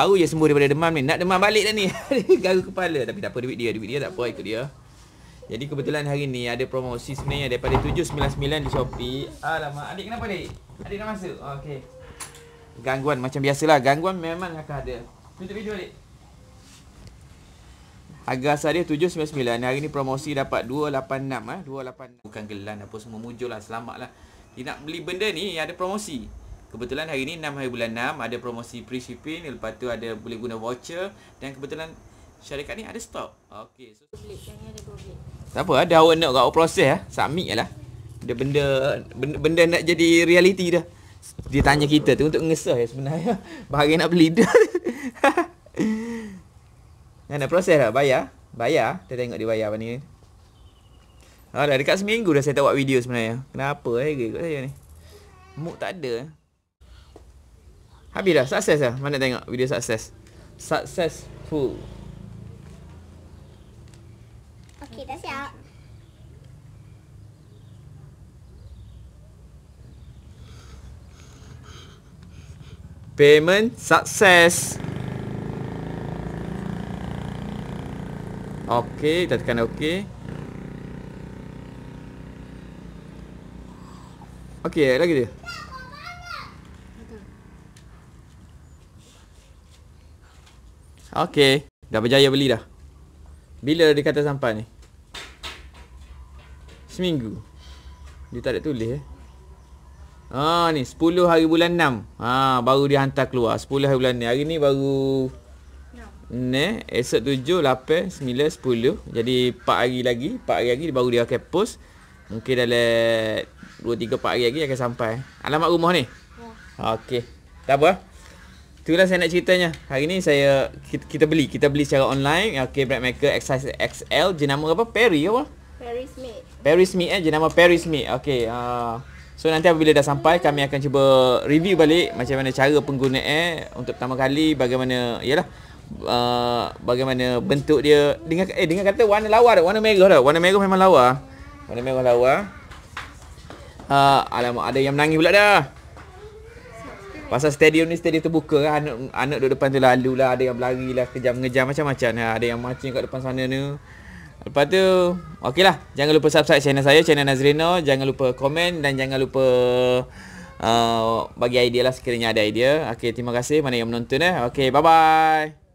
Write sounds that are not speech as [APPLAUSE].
Baru je sembuh daripada demam ni. Nak demam balik dah ni. [LAUGHS] Garu kepala. Tapi tak apa duit dia. Duit dia tak apa ikut dia. Jadi kebetulan hari ni ada promosi sebenarnya daripada 799 di Shopee. Alamak, adik kenapa adik? Adik nak masuk? Oh, Okey. Gangguan macam biasalah. Gangguan memang akan ada. Tutup video adik. Harga asal dia RM799 Hari ni promosi dapat RM286 eh? 286. Bukan gelan apa semua Mujur lah selamat lah Dia nak beli benda ni ada promosi Kebetulan hari ni 6 hari bulan 6 ada promosi free shipping lepas tu ada boleh guna voucher dan kebetulan syarikat ni ada stock. Okey, so Tak apa, dah awak nak kau proses ah, submit jelah. lah. benda, benda benda nak jadi realiti dah. Dia tanya kita tu untuk ngesah ya sebenarnya. [LAUGHS] Bahagian nak beli dah. [LAUGHS] Dan nak proses dah bayar. Bayar, kita tengok dia bayar apa ni. Ha, dekat seminggu dah saya tak buat video sebenarnya. Kenapa eh, gerik saya ni. Muk tak ada. Eh. Habis dah, sukses lah. Mana tengok video sukses. Successful. Okay, dah siap. Payment sukses. Okay, kita tekan okay. Okay, lagi dia. Okay, dah berjaya beli dah. Bila dia kata sampai ni? Seminggu. Dia tak ada tulis eh. Ha ah, ni 10 hari bulan 6. Ha ah, baru dia hantar keluar 10 hari bulan ni. Hari ni baru ne eh? esok tujuh 8 sembilan sepuluh. jadi 4 hari lagi 4 hari lagi baru dia akan post mungkin dalam dua tiga 4 hari lagi akan sampai alamat rumah ni ya. okey dah apa Itulah saya nak ceritanya. Hari ni saya kita, kita beli, kita beli secara online. Okay, Brand Maker Exercise XL jenama apa? Perry apa? Paris Meat. Paris Meat eh jenama Paris Meat. Okay. Uh, so nanti apabila dah sampai kami akan cuba review balik macam mana cara penggunaan eh untuk pertama kali bagaimana iyalah uh, bagaimana bentuk dia dengan eh dengan kata warna lawa dah warna merah dah warna merah memang lawa warna merah lawa uh, ah, alamak ada yang menangis pula dah Pasal stadium ni stadium terbuka lah. Anak, anak duduk depan tu lalu lah. Ada yang berlari lah. Kejam mengejam macam-macam lah. Ada yang macam kat depan sana ni. Lepas tu, okey lah. Jangan lupa subscribe channel saya, channel Nazrino. Jangan lupa komen dan jangan lupa uh, bagi idea lah sekiranya ada idea. ok terima kasih mana yang menonton eh. Okey, bye-bye.